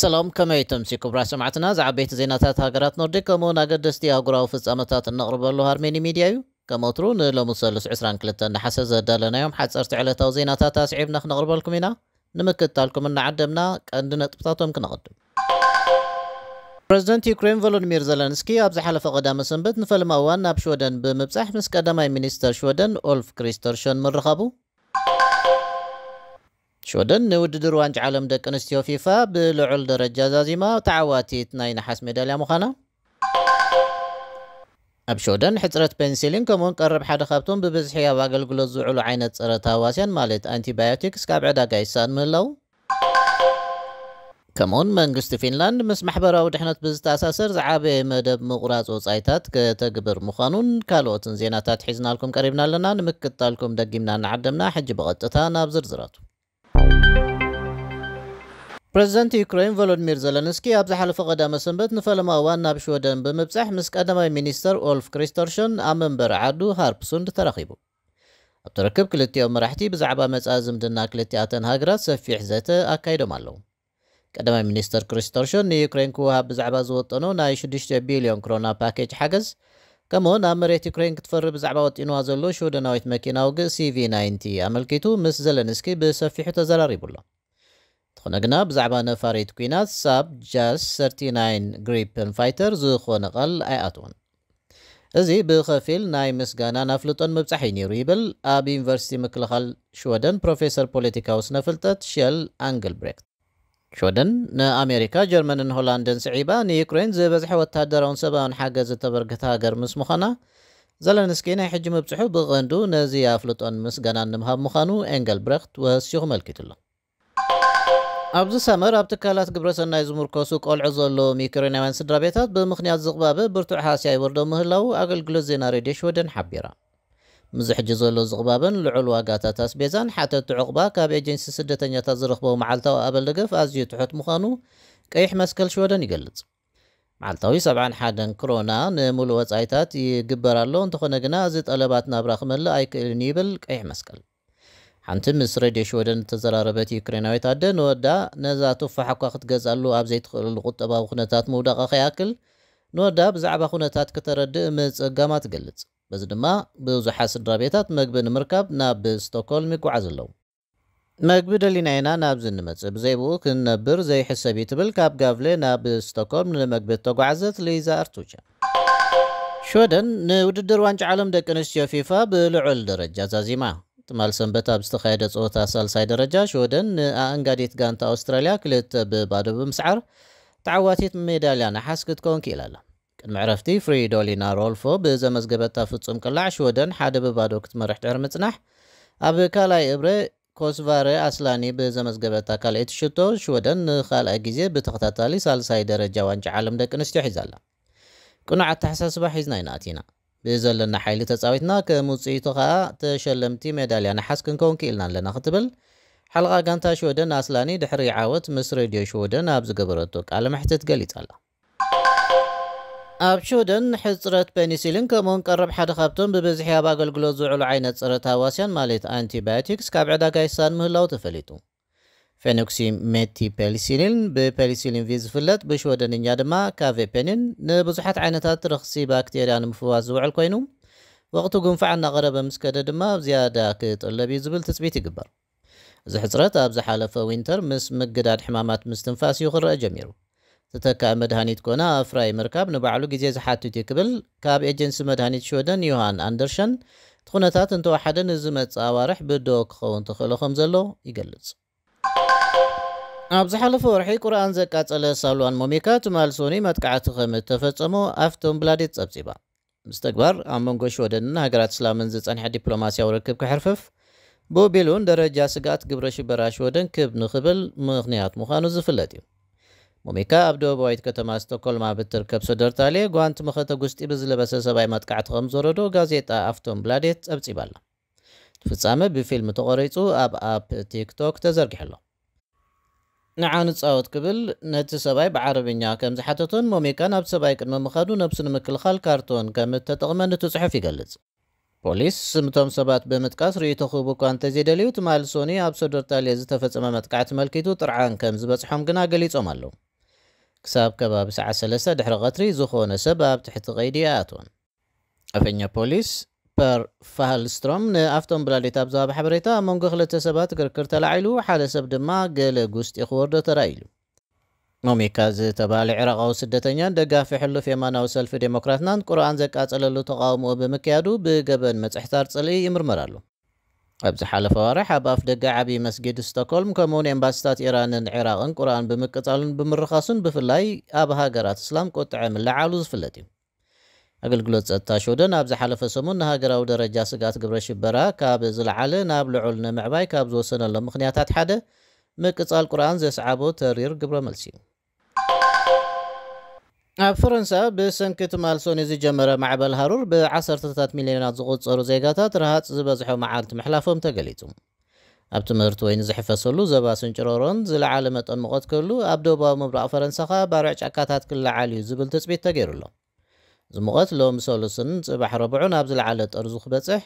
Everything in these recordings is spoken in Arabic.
ሰላም ከመይ ተምሲ ክቡራ ሰማዕትና ዝዓበይቲ ዜናታት ሃገራት ኖርዲክ ከምኡውን ኣገደስቲ ኣህጉራዊ ፍጻመታት እነቕርበሉ ሃርሜኒ ሚድያ እዩ ከም ወትሩ ንሎሚ ሰሉስ 22 ናሓሰ ዘዳለናዮም ሓፀርቲ ዕለታዊ ዜናታት ኣስዒብና ክነቕርበልኩም ኢና ንምክትታልኩም እናዓደምና ቀንዲ ነጥብታቶም ክነቐድም ፕረዚደንት ዩክሬን ቮሎዲሚር ዘለንስኪ ኣብ ዝሓለፈ ቀዳመ ሰንበት ንፈልማ እዋን ናብ ሽወደን ብምብፃሕ ምስ ቀዳማይ ሚኒስተር ሽወደን ኦልፍ ክሪስተርሾን ምረኸቡ شودن وددر دروانج عالم دك انستيو فيفا بلعول درجة زازيما تعواتي تناي نحاس ميداليا مخانا اب شودن حترت بنسيلين كومون قرب حد خابتون ببزحيا واقل قلو زعولو عينة صرة تاواسيان مالت انتي بايوتيكس كاب عدا قايسان ملو كمون من قست فينلاند مسمح براو دحنت بزتا ساسر زعابي مدب مغراز وصايتات كتقبر مخانون كالو تنزيناتات حيزنا لكم قريبنا لنا نمكتا لكم دقيمنا نعدمنا حج بغتتا نابزر زراتو ፕረዚደንት ዩክሬን ቮሎዲሚር ዘለንስኪ ኣብ ዝሓለፈ ቀዳመ ሰንበት ንፈለማ እዋን ናብ ሽወደን ብምብፃሕ ምስ ቀዳማይ ሚኒስተር ኦልፍ ክሪስተርሽን ኣብ መንበሪ ዓዱ ሃርፕሱንድ ተራኺቡ ኣብ ትርክብ ክልቲኦም መራሕቲ ብዛዕባ መጻኢ ዝምድና ክልቲኣተን ሃገራት ሰፊሕ ዘተ ኣካይዶም ኣለዉ ቀዳማይ ሚኒስተር ክሪስተርሽን ንዩክሬን ክውሃብ ብዛዕባ ዝወጠኑ ናይ 6 ቢልዮን ክሮና ፓኬጅ ሓገዝ ከምኡውን ኣብ መሬት ዩክሬን ክትፈሪ ብዛዕባ ወጢንዋ ዘሎ ሽወደናዊት መኪና ውግእ ሲቪ 90 ኣመልኪቱ ምስ ዘለንስኪ ብሰፊሑ ተዘራሪቡሎ خونا قنا بزعبان فاريد كوينات ساب جاز 39 غريبن فايتر زو خونا غل اي اتون ازي بخفيل ناي مسغانا نفلطن مبزحي نيرو يبل اب انفرسي مكلخال شودن بروفيسر بوليتيكاوس نفلطت شيل انجل بريكت شودن نا امريكا جرمن ان هولندن سعيبا ني يكرين زي بزح وتادرون سبان حاجة زي تبرغت هاجر مسمخانا زلنسكي ناي حجم بزحو بغندو نزي افلطن مسغانا نمها مخانو انجل بريكت وسيوخ ملكي تلو. ኣብዚ ሰመር ኣብቲ ትካላት ግብረ ሰናይ ዝምርከሱ ቆልዑ ዘለዉ ዩክሬናውያን ስድራ ቤታት ብምኽንያት ዝቕባበ ብርቱዕ ሓስያ ይወርዶ ምህላው ኣገልግሎት ዜና ሬድዮ ሽወደን ሓቢራ ምዝ ሕጂ ዘሎ ዝቕባበን ልዑል ዋጋታት ኣስቤዛን ሓተቲ ዕቑባ ካብ ኤጀንሲ ስደተኛታት ዝረኽቦ መዓልታዊ ኣበል ደገፍ ኣዝዩ ትሑት ምዃኑ ቀይሕ መስቀል ሽወደን ይገልጽ መዓልታዊ 71 ክሮና ንሙሉእ ወጻኢታት ይግበር ኣሎ እንተኾነ ግና እዚ ጠለባት ናብራ ክመልእ ኣይክእልን ይብል ቀይሕ መስቀል حنت مصر ديش ودن تزراربت يوكريناويت عدن ودا نزا تفاح اكو كتغزالو اب زيت القطبا وخنتات مودق خياكل نودا بزعبا خنتات كتردء مصغامات قلص بز دما بزح سدرا بيتات مغبن مركب ناب ستوكهولم يقعزلو مغب دلينا هنا ناب زنمص بزيبو كنبر زي حسابي تبل كاب غافله ناب ستوكهولم لمغب تقعزت ليزا ارتوچا شودن نوددر وانج عالم دك انستيو فيفا بلعل درجه زازيما ሰንበት ኣብ ዝተኻየደ ፀወታ ሳልሳይ ደረጃ ሽወደን ኣእንጋዲት ጋንታ ኣውስትራልያ ክልተ ብባዶ ብምስዓር ተዓዋቲት ሜዳልያ ናሓስ ክትከውን ክኢል ኣላ ቅድሚ ዕረፍቲ ፍሪ ዶሊና ሮልፎ ብዘመዝገበታ ፍጹም ቅላዕ ሽወደን ሓደ ብባዶ ክትመርሕ ድሕር ምፅናሕ ኣብ ካልኣይ እብረ ኮስቫረ ኣስላኒ ብዘመዝገበታ ካልአይቲ ሽቶ ሽወደን ንካልኣይ ግዜ ብተኸታታሊ ሳልሳይ ደረጃ ዋንጫ ዓለም ደቂ ኣንስትዮ ሒዛ ኣላ ቅኑዕ ኣተሓሳስባ ሒዝና ኢና ኣቲና بزلنا حالي تصاويتنا كمصيتو خا تشلمتي ميداليا نحس كنكون كيلنا لنا ختبل حلقة كانتا شودن اسلاني دحري عاوت مصر ديو شودن ابز قبرتو قال محتت قليت الله اب شودن حصرت بنسيلين كمون قرب حد خابتون ببزحيا باقل قلوز وعلو عينة صرت هواسيان ماليت انتي بايتيكس كابعدا كايسان مهلاو تفليتون ፌኖክሲም ሜቲ ፔሊሲሊን ብፔሊሲሊን ቪ ዝፍለጥ ብሽወደንኛ ድማ ካቬፔኒን ንብዙሓት ዓይነታት ረኽሲ ባክቴርያ ንምፍዋስ ዝውዕል ኮይኑ ወቕቱ ጉንፋዕ እናቐረበ ምስ ከደ ድማ ብዝያዳ ክጥለብ እዩ ዝብል ትፅቢት ይግበር እዚ ሕፅረት ኣብ ዝሓለፈ ዊንተር ምስ ምግዳድ ሕማማት ምስ ትንፋስ እዩ ክረአ ጀሚሩ ተተካኢ መድሃኒት ኮነ ኣፍራይ ምርካብ ንባዕሉ ግዜ ዝሓትት እዩ ክብል ካብ ኤጀንሲ መድሃኒት ሽወደን ዮሃን ኣንደርሸን እቲ ኩነታት እንተወሓደ ንዝመፅእ ኣዋርሕ ብዶ ክኸውን ተኽእሎ ከም ዘሎ ይገልጽ ኣብ ዝሓለፈ ወርሒ ቁርኣን ዘቃፀለ ሳልዋን ሞሜካ ትማል ሶኒ መጥቃዕቲ ከም እተፈፀሞ ኣፍቶም ብላዴት ፀብፂባ ምስ ተግባር ኣብ መንጎ ሽወደንን ሃገራት እስላምን ዝፀንሐ ዲፕሎማስያዊ ርክብ ክሕርፍፍ ብኦቤል ደረጃ ስጋኣት ግብረ ሽበራ ሽወደን ክብ ንኽብል ምኽንያት ምዃኑ ዝፍለጥ እዩ ሞሜካ ኣብ ደቡባዊት ከተማ ስቶኮልማ ብትርከብ ሶደርታሌ ጓንቲ መኸተ ጉስጢ ብዝለበሰ ሰብኣይ መጥቃዕቲ ከም ዘረዶ ጋዜጣ ኣፍቶም ብላዴት ፀብፂባ ኣላ ፍጻመ ብፊልም ተቆሪፁ ኣብ ኣፕ ቲክቶክ ተዘርጊሐ ኣሎ ንዓንፃወት ክብል ነቲ ሰብኣይ ብዓረብኛ ከም ዝሓተቶን ሞሜካ ናብ ሰብኣይ ቅድሚ ምኻዱ ነብሲ ንምክልኻል ካርቶን ከም እተጠቕመ ነቲ ጽሑፍ ይገልጽ ፖሊስ ስምቶም ሰባት ብምጥቃስ ርእይቶ ክህቡ እኳ እንተዘይደልዩ ትማል ሶኒ ኣብ ሶዶርታልየ ዝተፈጸመ መጥቃዕቲ መልኪቱ ጥርዓን ከም ዝበጽሖም ግና ገሊጾም ኣለዉ ክሳብ ከባቢ ሰዓት 3 ድሕሪ ቐትሪ ዝኾነ ሰብ ኣብ ትሕቲ ቐይዲ ኣይኣትወን ኣፈኛ ፖሊስ በር ፋሃልስትሮም ንኣፍቶም ብላዴታት ብዛባ ሓበሬታ ኣብ መንጎ ክልተ ሰባት ክርክር ተላዒሉ ሓደ ሰብ ድማ ገለ ጉስጢ ክወርዶ ተራእዩ ሞሚካ ዝተባሃለ ዕራቃዊ ስደተኛን ደጋፊ ሕሉፍ የማናዊ ሰልፊ ዴሞክራትናን ቁርኣን ዘቃፀለሉ ተቃውሞኡ ብምክያዱ ብገበን መፅሕታር ፅልኢ ይምርመር ኣሎ ኣብዚ ሓለፈ ዋርሕ ኣብ ኣፍ ደጋ ዓብዪ መስጊድ ስቶክሆልም ከምኡውን ኤምባሲታት ኢራንን ዕራቅን ቁርኣን ብምቅፃሉን ብምርኻሱን ብፍላይ ኣብ ሃገራት እስላም ቆጥዐ ምልዓሉ ዝፍለጥ እዩ ኣገልግሎት ፀጥታ ሽዱን ኣብ ዝሓለፈ ሰሙን ንሃገራዊ ደረጃ ስጋት ግብረ ሽበራ ካብ ዝለዓለ ናብ ልዑል ንምዕባይ ካብ ዝወሰነሎም ምክንያታት ሓደ ምቅፃል ቁርኣን ዘስዓቦ ተሪር ግብረ መልሲ እዩ ኣብ ፈረንሳ ብሰንኪ ትማል ሶኒ ዝጀመረ ማዕበል ሃሩር ብዓሰርተታት ሚልዮናት ዝቑፀሩ ዜጋታት ረሃፅ ዝበዝሖ መዓልቲ ምሕላፎም ተገሊጹ ኣብ ትምህርቲ ወይ ንዝሕፈሰሉ ዞባ ስንጭሮሮን ዝለዓለ መጠን ሙቐት ክህሉ ኣብ ደቡባዊ ምብራቕ ፈረንሳ ኸ ባርዕ ጫካታት ክለዓል እዩ ዝብል ትፅቢት ተገይሩሎ ዝሙቐትሎም ሰሉስን ፅባሕ ረብዑን ኣብ ዝለዓለ ጠርዙ ክበፅሕ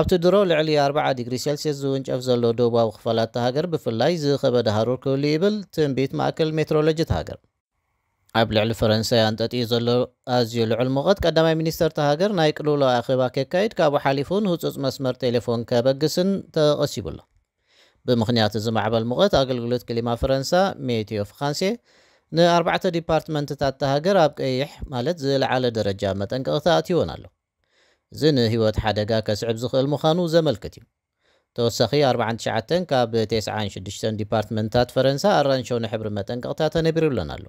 ኣብቲ ድሮ ልዕሊ 40 ዲግሪ ሴልስየስ ዝውንጨፍ ዘሎ ደቡባዊ ክፋላት ተሃገር ብፍላይ ዝኸበደ ሃሩር ክህሉ ይብል ትንቢት ማእከል ሜትሮሎጂ ተሃገር ኣብ ልዕሊ ፈረንሳይ ኣንጠጢኡ ዘሎ ኣዝዩ ልዑል ሙቐት ቀዳማይ ሚኒስተር ተሃገር ናይ ቅልውሎ ኣኼባ ከካይድ ካብኡ ሓሊፉ ንህፁፅ መስመር ቴሌፎን ከበግስን ተቐሲቡሎ ብምኽንያት እዚ ማዕበል ሙቐት ኣገልግሎት ክሊማ ፈረንሳ ሜትዮ ፍራንሴ ንኣርባዕተ ዲፓርትመንትታት ተሃገር ኣብ ቀይሕ ማለት ዝለዓለ ደረጃ መጠን ቅቕታኣት ይሆን ኣሎ እዚ ንህይወት ሓደጋ ከስዕብ ዝኽእል ምዃኑ ዘመልክት እዩ ተወሳኺ 49 ካብ 96 ዲፓርትመንትታት ፈረንሳ ኣራንሾ ንሕብሪ መጠን ቅቕታ ተነቢሩለን ኣሎ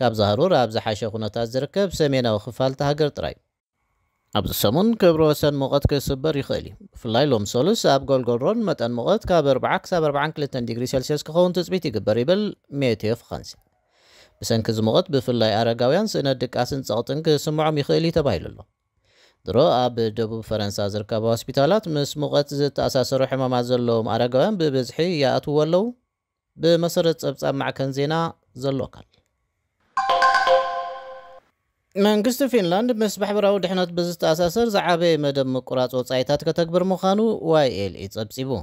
ካብ ዝሃሩር ኣብ ዝሓሸ ኩነታት ዝርከብ ሰሜናዊ ክፋል ተሃገር ጥራይ ኣብዚ ሰሙን ክብሪ ወሰን ሙቐት ክስበር ይኽእል እዩ ብፍላይ ሎም ሶሉስ ኣብ ጎልጎልሮን መጠን ሙቐት ካብ 4 42 ዲግሪ ሴልስስ ክኸውን ትፅቢት ይግበር ይብል ሜቴዮ ፍኻንሲ بسنك زمغت بفلاي أراغاويان سنة دكاسن تغطن كسمع ميخيلي تبايل الله درو أب دبو فرنسا كابو بوسبيتالات مس مغت زت أساس رحمة مازلوم أراغاويان ببزحي يا أتوالو بمسرت أبتع معكن زينا زلوكال من قصة فنلاند مس براو دحنات بزت أساسر زعابي مدام مقرات وطايتات كتكبر مخانو واي إل إتسابسيبو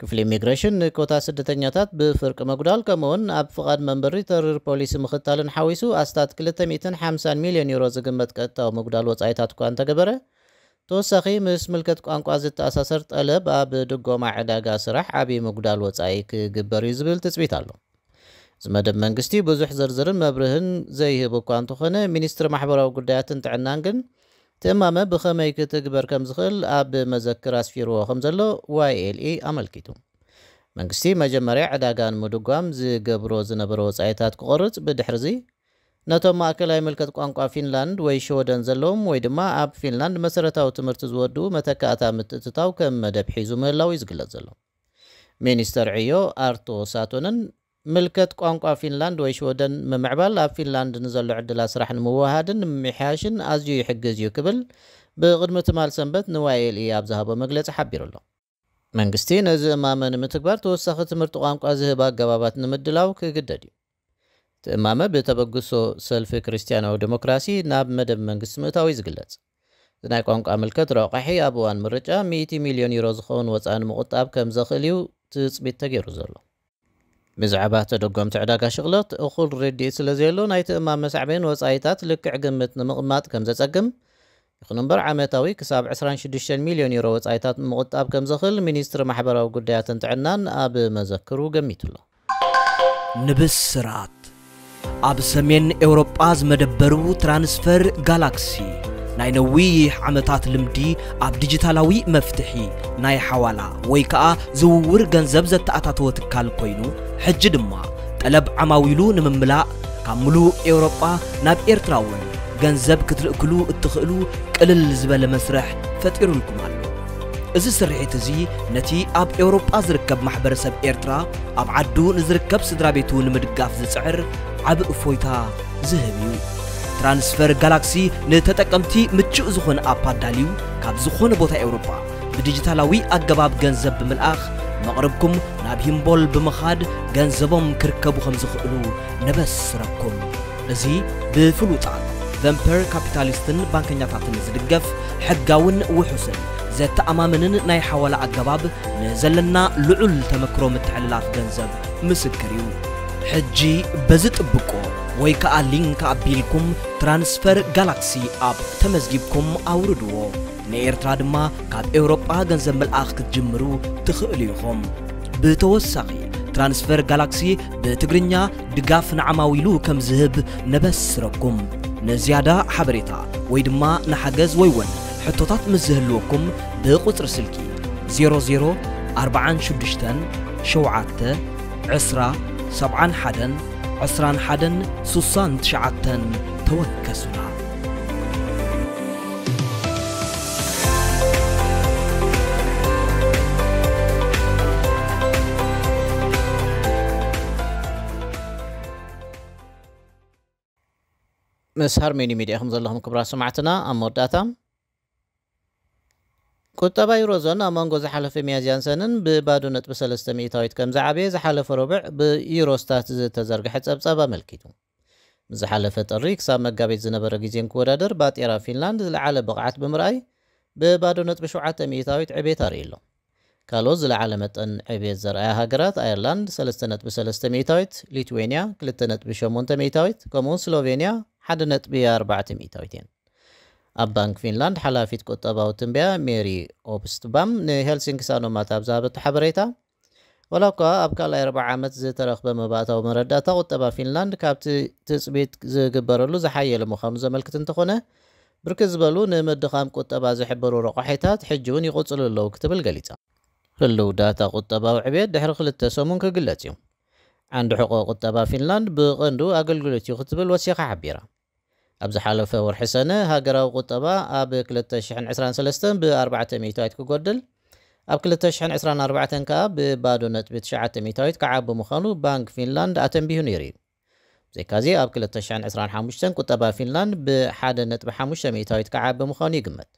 ክፍሊ ኢሚግሬሽን ንኮታ ስደተኛታት ብፍርቂ መጉዳል ከምኡውን ኣብ ፍቓድ መንበሪ ተርር ፖሊሲ ምኽታልን ሓዊሱ ኣስታት 250 ሚልዮን ዩሮ ዝግመት ቀጥታዊ ምጉዳል ወፃኢታት እኳ እንተገበረ ተወሳኺ ምስ ምልከት ቋንቋ ዝተኣሳሰር ጠለብ ኣብ ድጎማ ዕዳጋ ስራሕ ዓብዪ ምጉዳል ወፃኢ ክግበር እዩ ዝብል ትፅቢት ኣሎ እዚ መደብ መንግስቲ ብዙሕ ዝርዝርን መብርህን ዘይህብ እኳ እንተኾነ ሚኒስትሪ ማሕበራዊ ጉዳያትን ጥዕናን ግን ትእማመ ብኸመይ ክትግበር ከም ዝኽእል ኣብ መዘክር ኣስፊርዎ ከም ዘሎ ዋይኤልኢ ኣመልኪቱ መንግስቲ መጀመርያ ዕዳጋ ንምድጓም ዝገብሮ ዝነበረ ወፃኢታት ክቆርፅ ብድሕርዚ ነቶም ማእከላይ ምልከት ቋንቋ ፊንላንድ ወይ ሸወደን ዘለዎም ወይ ድማ ኣብ ፊንላንድ መሰረታዊ ትምህርቲ ዝወድኡ መተካእታ ምትእትታው ከም መደብ ሒዙ ምህላው እዩ ዝግለጽ ዘሎ ሚኒስተር ዕዮ ኣርቶ ሳቶንን ምልከት ቋንቋ ፊንላንድ ወይ ሽወደን ምምዕባል ኣብ ፊንላንድ ንዘሎ ዕድላ ስራሕ ንምውሃድን ንምምሕያሽን ኣዝዩ ይሕግዝ እዩ ክብል ብቅድሚ ትማል ሰንበት ንዋኤልኢ ኣብ ዝሃቦ መግለፂ ሓቢሩ ኣሎ መንግስቲ ነዚ እማመ ንምትግባር ተወሳኺ ትምህርቲ ቋንቋ ዝህብ ኣገባባት ንምድላው ክግደድ እዩ እቲ እማመ ብተበግሶ ሰልፊ ክርስትያናዊ ዲሞክራሲ ናብ መደብ መንግስቲ ምእታዊ ዝግለጽ እዚ ናይ ቋንቋ ምልከት ረቑሒ ኣብ እዋን ምርጫ 100 ሚልዮን ዩሮ ዝኸውን ወፃኢ ንምቁጣብ ከም ዘኽእል እዩ ትፅቢት ተገይሩ ዘሎ ምዛዕባት ተደጎምቲ ዕዳጋ ሽቕለት እኹል ርድኢት ስለ ዘየሉ ናይ ትእማን መስዕበይን ወፃኢታት ልክዕ ግምት ንምቕማጥ ከም ዘጸግም ይኹን እምበር ዓመታዊ ክሳብ 26 ሚልዮን ዩሮ ወፃኢታት ምቑጣብ ከም ዘኽእል ሚኒስትሪ ማሕበራዊ ጉዳያትን ጥዕናን ኣብ መዘክሩ ገሚቱሎ ንብስራት ኣብ ሰሜን ኤውሮጳ ዝመደበሩ ትራንስፈር ጋላክሲ ናይ ነዊሕ ዓመታት ልምዲ ኣብ ዲጂታላዊ መፍትሒ ናይ ሓዋላ ወይ ከዓ ዝውውር ገንዘብ ዘተኣታተወ ትካል ኮይኑ ሕጂ ድማ ጠለብ ዓማዊሉ ንምምላእ ካብ ምሉእ ኤውሮጳ ናብ ኤርትራ እውን ገንዘብ ክትልእክሉ እትኽእሉ ቅልል ዝበለ መስርሕ ፈጢሩልኩም ኣሎ እዚ ስርሒት እዚ ነቲ ኣብ ኤውሮጳ ዝርከብ ማሕበረሰብ ኤርትራ ኣብ ዓዱ ንዝርከብ ስድራ ቤቱ ንምድጋፍ ዝፅዕር ዓብ እፎይታ ዝህብ እዩ ትራንስፈር ጋላክሲ ንተጠቀምቲ ምቹእ ዝኾነ ኣፕ ኣዳልዩ ካብ ዝኾነ ቦታ ኤውሮጳ ብዲጂታላዊ ኣገባብ ገንዘብ ብምልኣኽ መቕርብኩም ናብ ሂምቦል ብምኻድ ገንዘቦም ክርከቡ ከም ዝኽእሉ ንበስረኩም እዚ ብፍሉጣት ቨምፐር ካፒታሊስትን ባንከኛታትን ዝድገፍ ሕጋውን ውሑስን ዘተኣማምንን ናይ ሓወላ ኣገባብ ንዘለና ልዑል ተመክሮ ምትሕልላፍ ገንዘብ ምስክር እዩ ሕጂ በዚ ጥብቆ ወይ ከዓ ሊንክ ኣቢልኩም ትራንስፈር ጋላክሲ ኣብ ተመዝጊብኩም ኣውርድዎ ንኤርትራ ድማ ካብ ኤውሮጳ ገንዘብ መልኣኽ ክትጅምሩ ትኽእሉ ኢኹም ብተወሳኺ ትራንስፈር ጋላክሲ ብትግርኛ ድጋፍ ንዓማዊሉ ከም ዝህብ ነበስረኩም ንዝያዳ ሓበሬታ ወይ ድማ ንሓገዝ ወይ እውን ሕቶታት ምስ ዝህልወኩም ብቁፅሪ ስልኪ 00 46 7 20 71 عسران حدن سوسان شعتن توكسنا مس هرميني ميديا خمز اللهم كبرى سمعتنا أم مرداتا ቁጠባ ዩሮዞን ኣብ መንጎ ዝሓለፈ ሚያዝያን ሰንን ብባዶ ነጥቢ 3 ሚእታዊት ከም ዝዓበየ ዝሓለፈ ርቡዕ ብዩሮስታት ዝተዘርግሐ ጸብጻብ ኣመልኪቱ ዝሓለፈ ጥሪ ክሳብ መጋቢት ዝነበረ ግዜ ክወዳደር ባጤራ ፊንላንድ ዝለዓለ ብቕዓት ብምርኣይ ብባዶ ነጥቢ 7 ሚእታዊት ዕቤት ኣርኢ ኣሎ ካልኦት ዝለዓለ መጠን ዕብየት ዘርኣያ ሃገራት ኣየርላንድ 3.3 ሚእታዊት ሊትዌንያ 2.8 ሚእታዊት ከምኡውን ስሎቬንያ 1.4 ሚእታዊት እየን ኣብ ባንክ ፊንላንድ ሓላፊት ቁጠባዊ ትንበያ ሜሪ ኦብስትባም ንሄልሲንኪስ ኣኖማት ኣብ ዝሃበቶ ሓበሬታ ወላ እኳ ኣብ ካልኣይ 4 ዓመት ዝተረኽበ መባእታዊ መረዳእታ ቁጠባ ፊንላንድ ካብቲ ትፅቢት ዝግበረሉ ዝሓየለ ምዃኑ ዘመልክት እንተኾነ ብርክት ዝበሉ ንምድኻም ቁጠባ ዝሕብሩ ረቑሒታት ሕጂ እውን ይቕፅሉ ኣለዉ ክትብል ገሊጻ ህልው ዳታ ቁጠባዊ ዕብየት ድሕሪ ክልተ ሰሙን ክግለጽ እዩ ዓንዲ ሕቆ ቁጠባ ፊንላንድ ብቐንዱ ኣገልግሎት እዩ ክትብል ወሲኻ ሓቢራ ابز حالف ور حسنة هاجر او قطبة عسران سلستن باربعة ميتايت كوغودل اب كلتا عسران اربعة كا ببادو نت بتشعة ميتايت كعب مخانو بانك فينلاند اتم بيونيري زي كازي اب كلتا شحن عسران حاموشتن قطبة فينلاند بحادة نت بحاموشة ميتايت كعب مخانو يقمت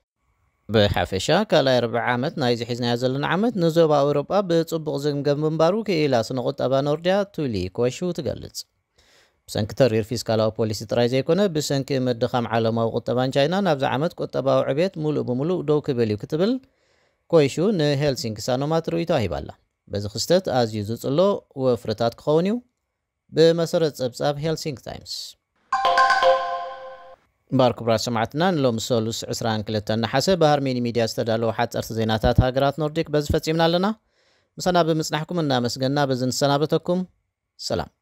بحافشة كلا اربع عامت نايزي حزن يازلن عامت نزوب اوروبا بتصبغ زنجم بمبارو كيلا سنقطبة نورديا تولي كوشو تقلتز ብሰንኪ ተሪር ፊስካላዊ ፖሊሲ ጥራይ ዘይኮነ ብሰንኪ ምድኻም ዓለማዊ ቁጠባን ቻይና ናብዚ ዓመት ቁጠባዊ ዕብየት ሙሉእ ብምሉእ ደው ክብል እዩ ክትብል ኮይሹ ንሄልሲንኪ ሳኖማት ርእይቶ ሂባላ በዚ ክስተት ኣዝዩ ዝፅሎ ወፍርታት ክኸውን እዩ ብመሰረት ፀብጻብ ሄልሲንኪ ታይምስ እምበር ክቡራት ሰማዕትና ንሎሚ ሰሉስ 22 ናሓሰ ብሃርሜኒ ሚድያ ዝተዳለዉ ሓፀርቲ ዜናታት ሃገራት ኖርዲክ በዚ ፈፂምና ኣለና ምሳና ብምፅናሕኩም እናመስገና በዚ ንሰናበተኩም ሰላም